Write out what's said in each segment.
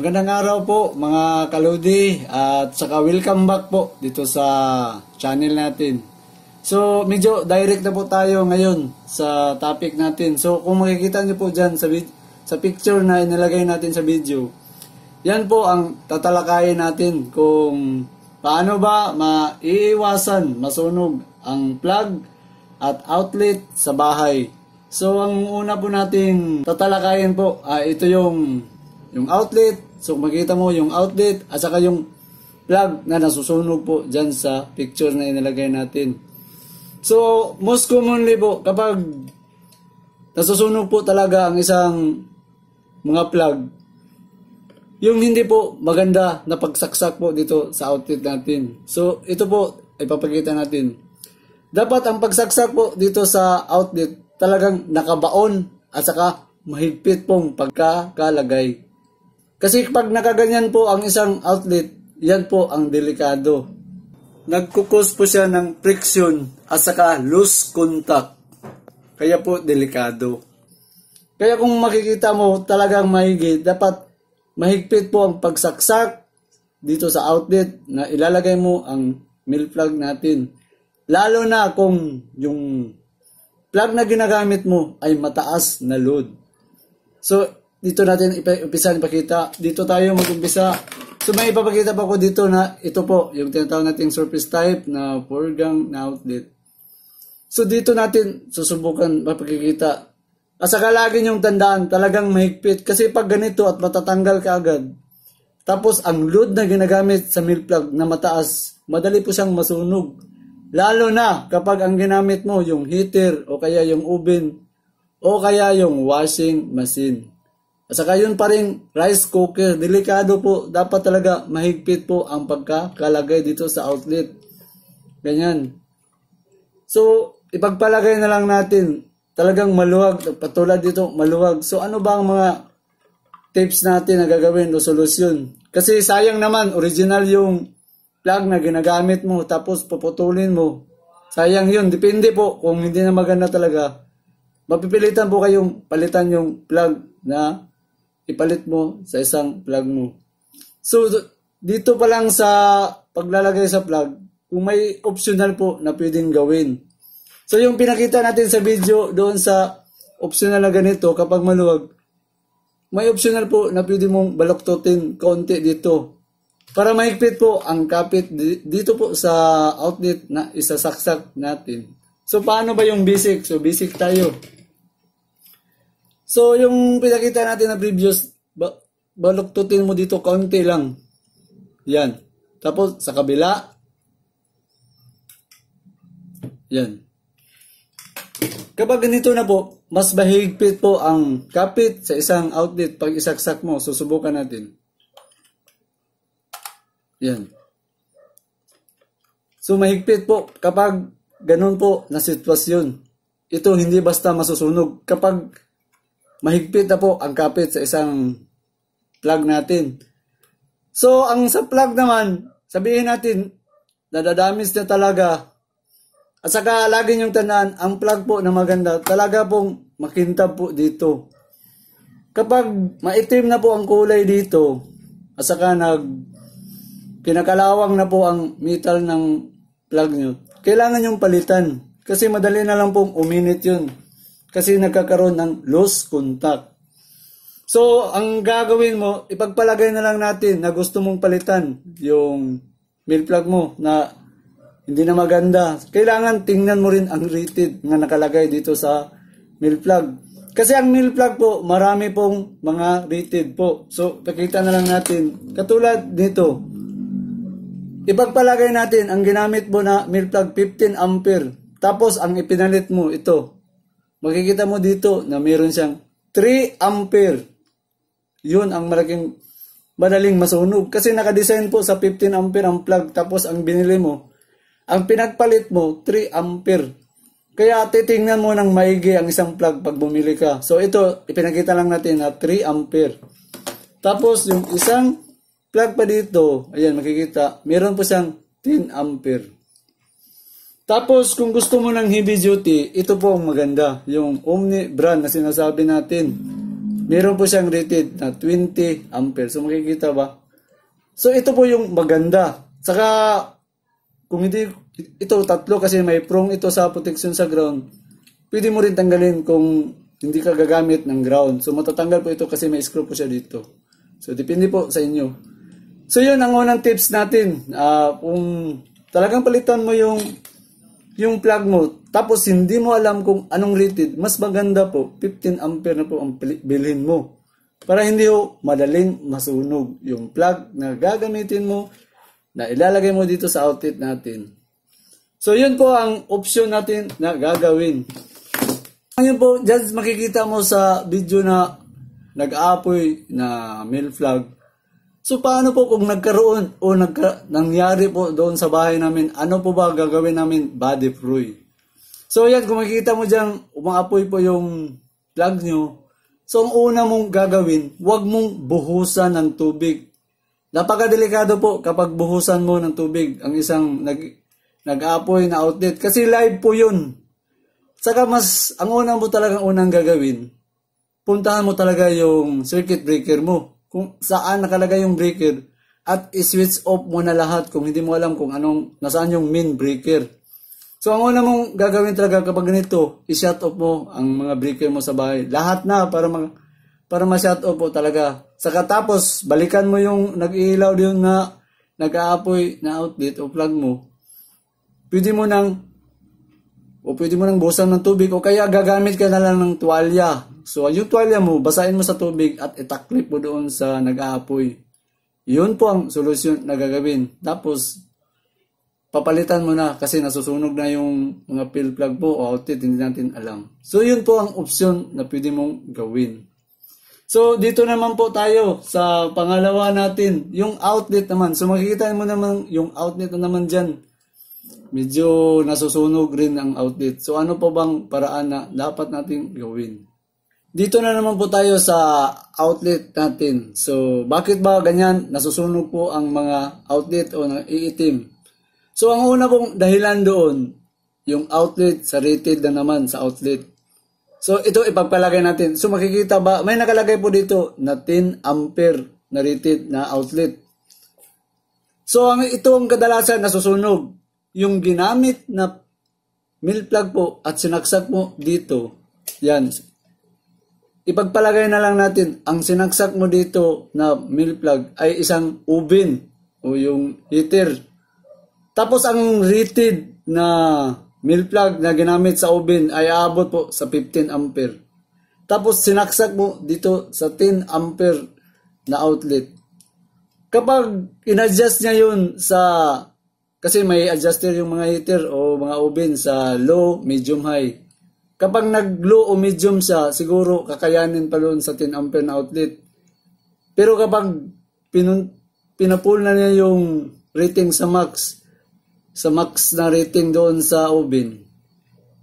Magandang araw po mga kaludi at saka welcome back po dito sa channel natin. So medyo direct na po tayo ngayon sa topic natin. So kung makikita nyo po dyan sa, sa picture na inilagay natin sa video, yan po ang tatalakayin natin kung paano ba maiiwasan masunog ang plug at outlet sa bahay. So ang una po nating tatalakayin po, uh, ito yung yung outlet So makikita mo yung outlet at saka yung plug na nasusunog po dyan sa picture na inilagay natin. So most commonly po kapag nasusunog po talaga ang isang mga plug, yung hindi po maganda na pagsaksak po dito sa outlet natin. So ito po ipapakita natin. Dapat ang pagsaksak po dito sa outlet talagang nakabaon at saka mahigpit pong pagkakalagay. Kasi pag nakaganyan po ang isang outlet, yan po ang delikado. Nagkukos po siya ng friction at saka loose contact. Kaya po delikado. Kaya kung makikita mo talagang mahigit, dapat mahigpit po ang pagsaksak dito sa outlet na ilalagay mo ang mill plug natin. Lalo na kung yung plug na ginagamit mo ay mataas na load. So, dito natin umpisa ipakita. Dito tayo mag-umpisa. So may ipapakita pa ko dito na ito po, yung tinatawag nating surface type na foreground na outlet. So dito natin susubukan mapakikita. Asa saka lagi yung tandaan, talagang mahigpit. Kasi pag ganito at matatanggal ka agad, tapos ang load na ginagamit sa mill plug na mataas, madali po siyang masunog. Lalo na kapag ang ginamit mo yung heater o kaya yung oven o kaya yung washing machine. At saka yun pa rin, rice cooker. Delikado po. Dapat talaga mahigpit po ang pagkakalagay dito sa outlet. Ganyan. So, ipagpalagay na lang natin. Talagang maluwag. Patulad dito, maluwag. So, ano ba ang mga tips natin na gagawin o solusyon? Kasi sayang naman, original yung plug na ginagamit mo tapos puputulin mo. Sayang yun. Depende po kung hindi na maganda talaga. Mapipilitan po kayong palitan yung plug na ipalit mo sa isang plug mo. So, dito pa lang sa paglalagay sa plug, kung may optional po na pwedeng gawin. So, yung pinakita natin sa video doon sa optional na ganito, kapag maluwag, may optional po na pwede mong baloktotin kaunti dito. Para mahigpit po ang kapit dito po sa outlet na isasaksak natin. So, paano ba yung basic? So, basic tayo. So, yung pinakita natin na previous, ba, baluktutin mo dito konti lang. Yan. Tapos, sa kabila. Yan. Kapag ganito na po, mas mahigpit po ang kapit sa isang outlet. Pag isaksak mo, susubukan natin. Yan. So, mahigpit po kapag ganun po na sitwasyon. Ito hindi basta masusunog. Kapag mahigpit na po ang kapit sa isang plug natin. So, ang sa plug naman, sabihin natin, nadadamage na talaga. At saka lagi niyong tanan, ang plug po na maganda, talaga pong makintab po dito. Kapag maitim na po ang kulay dito, at saka nag kinakalawang na po ang metal ng plug nyo, kailangan yung palitan. Kasi madali na lang pong uminit yun. Kasi nagkakaroon ng loose contact. So, ang gagawin mo, ipagpalagay na lang natin na gusto mong palitan yung meal plug mo na hindi na maganda. Kailangan tingnan mo rin ang rated na nakalagay dito sa meal plug. Kasi ang meal plug po, marami pong mga rated po. So, pakita na lang natin. Katulad dito, ipagpalagay natin ang ginamit mo na meal plug 15 ampere. Tapos, ang ipinalit mo, ito, makikita mo dito na meron siyang 3 ampere. Yun ang malaking madaling masunog. Kasi nakadesign po sa 15 ampere ang plug tapos ang binili mo, ang pinagpalit mo 3 ampere. Kaya titingnan mo ng maigi ang isang plug pag bumili ka. So ito, ipinakita lang natin na 3 ampere. Tapos yung isang plug pa dito, ayan makikita, meron po siyang 10 ampere. Tapos, kung gusto mo ng heavy duty, ito po ang maganda. Yung Omni brand na sinasabi natin. Meron po siyang rated na 20 ampere. So, makikita ba? So, ito po yung maganda. Saka, kung hindi, ito tatlo kasi may prong ito sa protection sa ground. Pwede mo rin tanggalin kung hindi ka gagamit ng ground. So, matatanggal po ito kasi may screw po siya dito. So, depende po sa inyo. So, yun ang unang tips natin. Uh, kung talagang palitan mo yung yung plug mo, tapos hindi mo alam kung anong rated, mas maganda po, 15 ampere na po ang bilhin mo. Para hindi ho madaling masunog yung plug na gagamitin mo, na ilalagay mo dito sa outlet natin. So yun po ang option natin na gagawin. Ngayon po, just makikita mo sa video na nag-aapoy na mail flag So paano po kung nagkaroon o nagka, nangyari po doon sa bahay namin, ano po ba gagawin namin? Body free. So yan, kung makikita mo dyan, umaapoy po yung plug nyo. So ang una mong gagawin, huwag mong buhusan ng tubig. Napakadelikado po kapag buhusan mo ng tubig ang isang nag, nag-apoy na outlet. Kasi live po yun. Saka mas, ang una mo talagang unang gagawin, puntahan mo talaga yung circuit breaker mo kung saan nakalagay yung breaker at i-switch off mo na lahat kung hindi mo alam kung anong nasaan yung main breaker. So ang una mong gagawin talaga kapag ganito, i-shut off mo ang mga breaker mo sa bahay. Lahat na para mag para ma-shut off po talaga. Saka tapos balikan mo yung nag-iilaw yun na nag-aapoy na outlet o plug mo. Pwede mo nang o pwede mo nang buhusan ng tubig o kaya gagamit ka na lang ng tuwalya. So yung tuwalya mo, basahin mo sa tubig at itaklip mo doon sa nag-aapoy. Yun po ang solusyon na gagawin. Tapos, papalitan mo na kasi nasusunog na yung mga fill plug po o outlet, hindi natin alam. So yun po ang opsyon na pwede mong gawin. So dito naman po tayo sa pangalawa natin, yung outlet naman. So makikita mo naman yung outlet na naman dyan medyo nasusunog rin ang outlet. So ano pa bang paraan na dapat natin gawin? Dito na naman po tayo sa outlet natin. So bakit ba ganyan nasusunog po ang mga outlet o iitim? So ang una pong dahilan doon, yung outlet sa rated na naman sa outlet. So ito ipagpalagay natin. So makikita ba, may nakalagay po dito na 10 ampere na rated na outlet. So ang ito ang kadalasan nasusunog yung ginamit na mill plug po at sinaksak mo dito, yan. Ipagpalagay na lang natin, ang sinaksak mo dito na mill plug ay isang oven o yung heater. Tapos ang rated na mill plug na ginamit sa oven ay aabot po sa 15 ampere. Tapos sinaksak mo dito sa 10 ampere na outlet. Kapag inadjust niya yun sa kasi may adjuster yung mga heater o mga oven sa low, medium, high. Kapag nag-low o medium siya, siguro kakayanin pa doon sa 10 ampere na outlet. Pero kapag pinun pinapul na niya yung rating sa max, sa max na rating doon sa oven,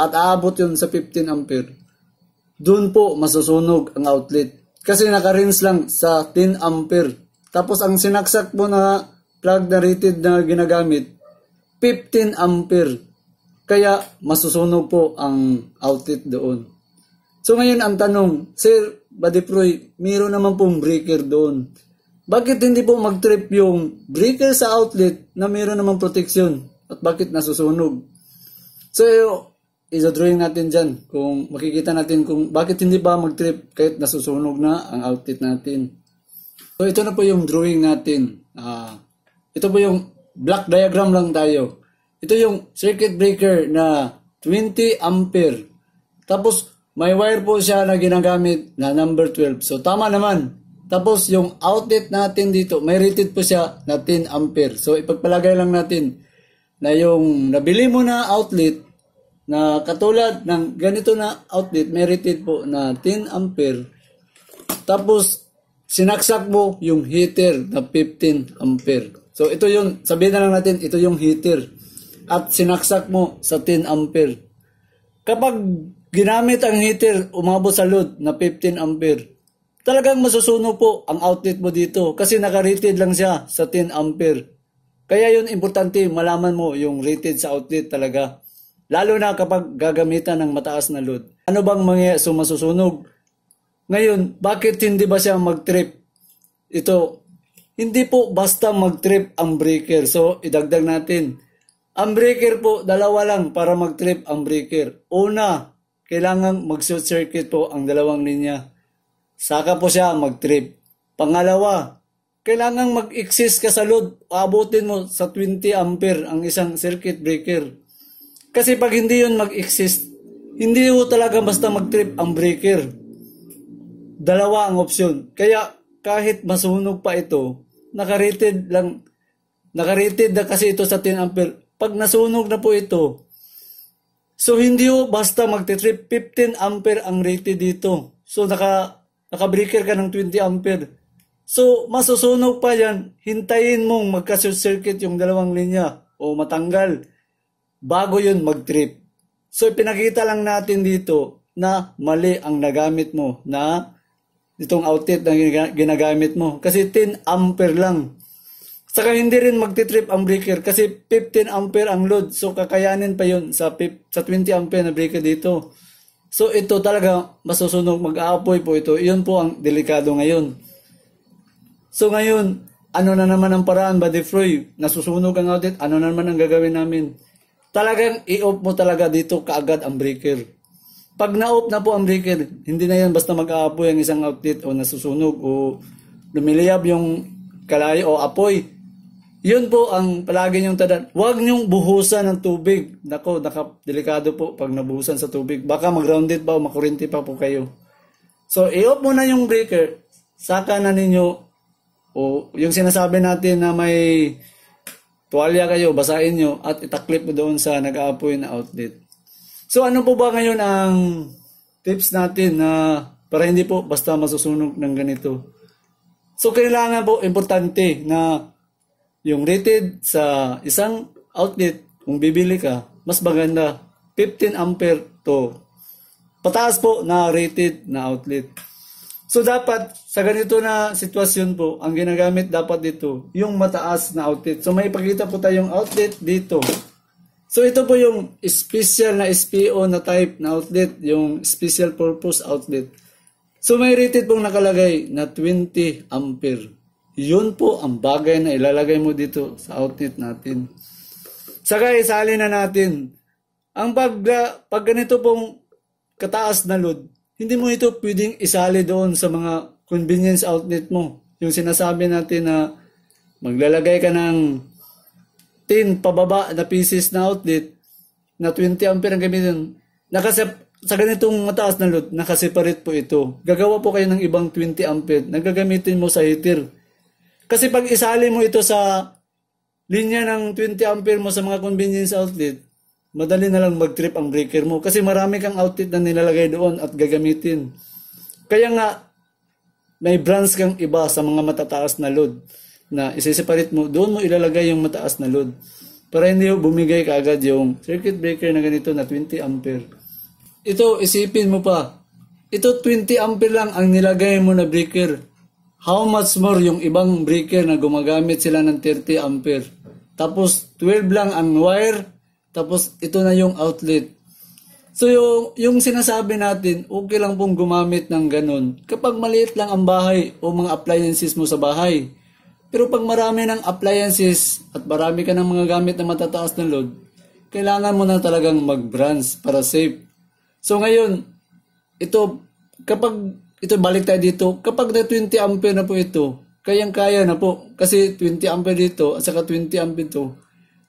at aabot yun sa 15 ampere, doon po masusunog ang outlet. Kasi naka-rinse lang sa 10 ampere. Tapos ang sinaksak mo na plug na rated na ginagamit, 15 ampere. Kaya masusunog po ang outlet doon. So ngayon ang tanong, Sir Badiproy, mayroon naman pong breaker doon. Bakit hindi po mag-trip yung breaker sa outlet na mayroon naman proteksyon? At bakit nasusunog? So, isa-drawing natin dyan kung makikita natin kung bakit hindi ba mag-trip kahit nasusunog na ang outlet natin. So, ito na po yung drawing natin. Uh, ito po yung black diagram lang tayo. Ito yung circuit breaker na 20 ampere. Tapos may wire po siya na ginagamit na number 12. So tama naman. Tapos yung outlet natin dito, may rated po siya na 10 ampere. So ipagpalagay lang natin na yung nabili mo na outlet na katulad ng ganito na outlet, may rated po na 10 ampere. Tapos sinaksak mo yung heater na 15 ampere. So ito yung, sabihin na lang natin, ito yung heater. At sinaksak mo sa 10 ampere. Kapag ginamit ang heater, umabot sa load na 15 ampere. Talagang masusuno po ang outlet mo dito kasi nakarated lang siya sa 10 ampere. Kaya yun importante, malaman mo yung rated sa outlet talaga. Lalo na kapag gagamitan ng mataas na load. Ano bang so masusunog? Ngayon, bakit hindi ba siya mag-trip? Ito, hindi po basta mag-trip ang breaker. So, idagdag natin. Ang breaker po, dalawa lang para mag-trip ang breaker. Una, kailangan mag-short circuit po ang dalawang linya. Saka po siya mag-trip. Pangalawa, kailangan mag-exist ka sa load. Abutin mo sa 20 ampere ang isang circuit breaker. Kasi pag hindi yon mag-exist, hindi po talaga basta mag-trip ang breaker. Dalawa ang opsyon. Kaya kahit masunog pa ito, Nakarated lang. Nakarated na kasi ito sa 10 ampere. Pag nasunog na po ito, So hindi ho basta magte 15 ampere ang rated dito. So naka naka-breaker ka ng 20 ampere. So masusunog pa 'yan. Hintayin mong magka-short circuit yung dalawang linya o matanggal bago 'yun mag-trip. So ipinakita lang natin dito na mali ang nagamit mo na itong outlet na ginagamit mo. Kasi 10 ampere lang. Saka hindi rin magtitrip ang breaker kasi 15 ampere ang load. So kakayanin pa yun sa, sa 20 ampere na breaker dito. So ito talaga masusunog, mag-aapoy po ito. Iyon po ang delikado ngayon. So ngayon, ano na naman ang paraan ba, Defroy? Nasusunog ang outlet, ano na naman ang gagawin namin? Talagang i-off mo talaga dito kaagad ang breaker. Pag na-off na po ang breaker, hindi na yan basta mag-aapoy ang isang outlet o nasusunog o lumiliyab yung kalayo o apoy. Yun po ang palagi niyong tandaan. Huwag niyong buhusan ng tubig. Nako, naka, delikado po pag nabuhusan sa tubig. Baka mag-grounded pa o makurinti pa po kayo. So, i-off muna yung breaker. Saka na ninyo o yung sinasabi natin na may tuwalya kayo, basahin nyo at itaklip mo doon sa nag-aapoy na outlet. So ano po ba ngayon ang tips natin na para hindi po basta masusunog ng ganito? So kailangan po importante na yung rated sa isang outlet kung bibili ka, mas maganda 15 ampere to pataas po na rated na outlet. So dapat sa ganito na sitwasyon po, ang ginagamit dapat dito, yung mataas na outlet. So may pakita po tayong outlet dito. So ito po yung special na SPO na type na outlet, yung special purpose outlet. So may rated pong nakalagay na 20 ampere. Yun po ang bagay na ilalagay mo dito sa outlet natin. Saka isali na natin. Ang pag, pag ganito pong kataas na load, hindi mo ito pwedeng isali doon sa mga convenience outlet mo. Yung sinasabi natin na maglalagay ka ng 10 pababa na pieces na outlet na 20 ampere ang gamitin. Nakasep sa ganitong mataas na load, nakaseparate po ito. Gagawa po kayo ng ibang 20 ampere na gagamitin mo sa heater. Kasi pag isali mo ito sa linya ng 20 ampere mo sa mga convenience outlet, madali na lang mag-trip ang breaker mo kasi marami kang outlet na nilalagay doon at gagamitin. Kaya nga, may brands kang iba sa mga matataas na load na isiseparate mo, doon mo ilalagay yung mataas na load. Para hindi bumigay kaagad yung circuit breaker na ganito na 20 ampere. Ito, isipin mo pa. Ito 20 ampere lang ang nilagay mo na breaker. How much more yung ibang breaker na gumagamit sila ng 30 ampere. Tapos 12 lang ang wire. Tapos ito na yung outlet. So yung, yung sinasabi natin, okay lang pong gumamit ng ganun kapag maliit lang ang bahay o mga appliances mo sa bahay. Pero pag marami ng appliances at marami ka ng mga gamit na matataas ng load, kailangan mo na talagang mag-brands para safe. So ngayon, ito, kapag, ito balik tayo dito, kapag na 20 ampere na po ito, kayang-kaya na po. Kasi 20 ampere dito at saka 20 ampere to,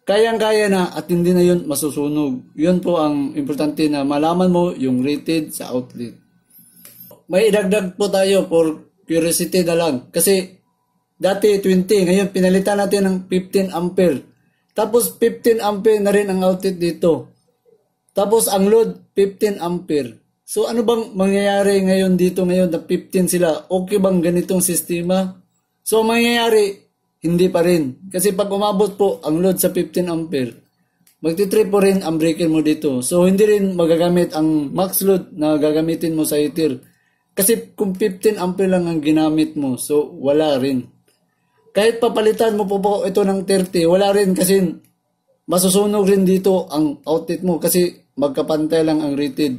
kayang-kaya na at hindi na yun masusunog. Yun po ang importante na malaman mo yung rated sa outlet. May idagdag po tayo for curiosity na lang. Kasi Dati 20, ngayon pinalitan natin ng 15 ampere. Tapos 15 ampere na rin ang outlet dito. Tapos ang load 15 ampere. So ano bang mangyayari ngayon dito ngayon na 15 sila? Okay bang ganitong sistema? So mangyayari hindi pa rin. Kasi pag umabot po ang load sa 15 ampere, magtitrip po rin ang breaker mo dito. So hindi rin magagamit ang max load na gagamitin mo sa heater. Kasi kung 15 ampere lang ang ginamit mo, so wala rin. Kahit papalitan mo po po ito ng 30, wala rin kasi masusunog rin dito ang outlet mo kasi magkapantay lang ang rated.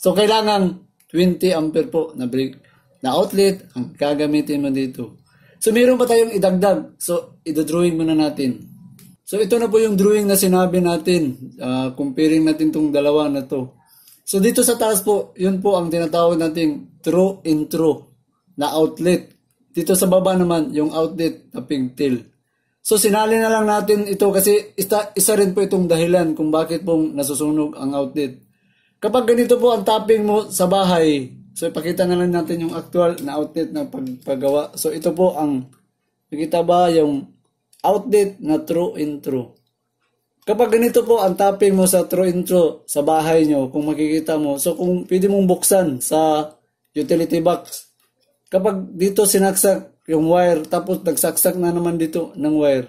So, kailangan 20 ampere po na break na outlet ang gagamitin mo dito. So, meron pa tayong idagdag. So, idodrawing muna natin. So, ito na po yung drawing na sinabi natin. Uh, comparing natin tong dalawa na to. So dito sa taas po, yun po ang tinatawag nating true and true na outlet. Dito sa baba naman, yung outlet na pigtail. So sinali na lang natin ito kasi isa, isa rin po itong dahilan kung bakit pong nasusunog ang outlet. Kapag ganito po ang topping mo sa bahay, so ipakita na lang natin yung actual na outlet na paggawa. So ito po ang, nakita ba yung outlet na true and true. Kapag ganito po ang topping mo sa true and true sa bahay nyo, kung makikita mo, so kung pwede mong buksan sa utility box, Kapag dito sinaksak yung wire, tapos nagsaksak na naman dito ng wire.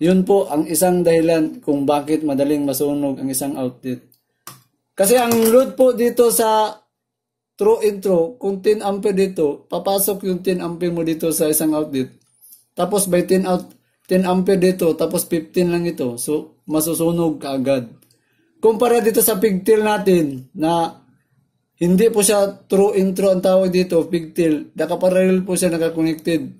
Yun po ang isang dahilan kung bakit madaling masunog ang isang outlet. Kasi ang load po dito sa true intro, kung 10 ampere dito, papasok yung 10 ampere mo dito sa isang outlet. Tapos by 10 out 10 ampere dito, tapos 15 lang ito. So, masusunog kaagad. Kumpara dito sa pigtail natin na hindi po siya true intro ang tawag dito, pigtail. Nakaparallel po siya, nakakonected.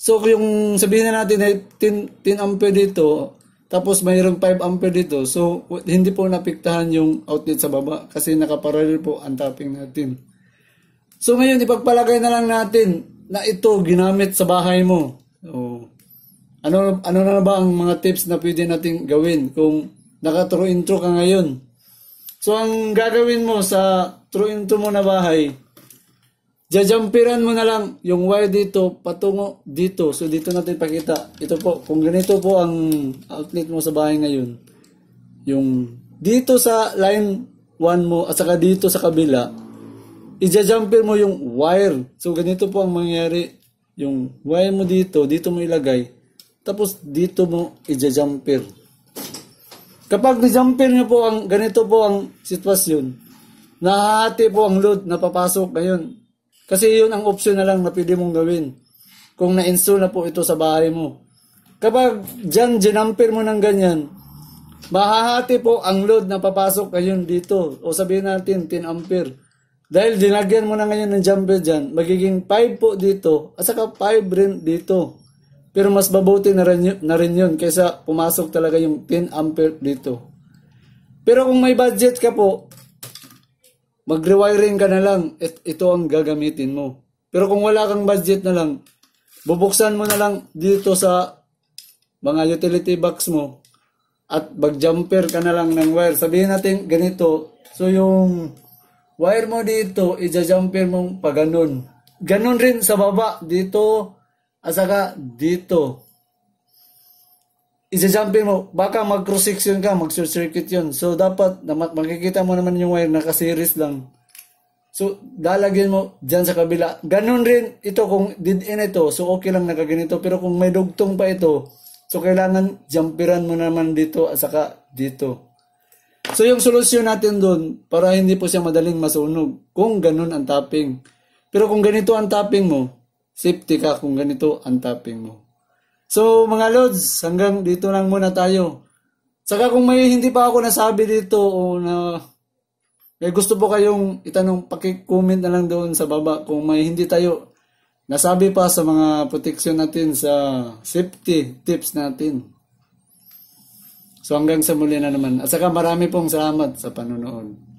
So yung sabihin na natin na 10, 10 ampere dito, tapos mayroong 5 ampere dito. So hindi po napiktahan yung outlet sa baba kasi nakaparallel po ang tapping natin. So ngayon ipagpalagay na lang natin na ito ginamit sa bahay mo. So, ano, ano na ba ang mga tips na pwede natin gawin kung naka-true intro ka ngayon? So ang gagawin mo sa through into mo na bahay, jajampiran mo na lang yung wire dito patungo dito. So dito natin pakita. Ito po, kung ganito po ang outlet mo sa bahay ngayon, yung dito sa line 1 mo at saka dito sa kabila, ija-jumper mo yung wire. So ganito po ang mangyayari. Yung wire mo dito, dito mo ilagay. Tapos dito mo ija-jumper. Kapag ni-jumper nyo po ang ganito po ang sitwasyon, Nahati po ang load na papasok ngayon. Kasi yun ang option na lang na pwede mong gawin kung na-install na po ito sa bahay mo. Kapag dyan, ginamper mo ng ganyan, mahahati po ang load na papasok ngayon dito. O sabihin natin, 10 ampere. Dahil dinagyan mo na ngayon ng jumper dyan, magiging 5 po dito at saka 5 rin dito. Pero mas mabuti na rin, na rin yun kaysa pumasok talaga yung 10 ampere dito. Pero kung may budget ka po, Mag-rewiring ka na lang, et, ito ang gagamitin mo. Pero kung wala kang budget na lang, bubuksan mo na lang dito sa mga utility box mo at mag-jumper ka na lang ng wire. Sabihin natin ganito, so yung wire mo dito, ija jumper mong pa ganun. Ganun rin sa baba, dito, at dito isa-jumping mo, baka mag-cross-section ka, mag-circuit yun. So, dapat, na, makikita mo naman yung wire, naka-series lang. So, dalagyan mo dyan sa kabila. Ganun rin ito kung did in ito. So, okay lang nakaganito. Pero kung may dugtong pa ito, so kailangan jumperan mo naman dito at saka dito. So, yung solusyon natin doon para hindi po siya madaling masunog kung ganun ang tapping. Pero kung ganito ang tapping mo, safety ka kung ganito ang tapping mo. So mga Lods, hanggang dito lang muna tayo. Saka kung may hindi pa ako nasabi dito o na eh, gusto po kayong itanong, paki-comment na lang doon sa baba kung may hindi tayo nasabi pa sa mga protection natin sa safety tips natin. So hanggang sa muli na naman. At saka marami pong salamat sa panonood.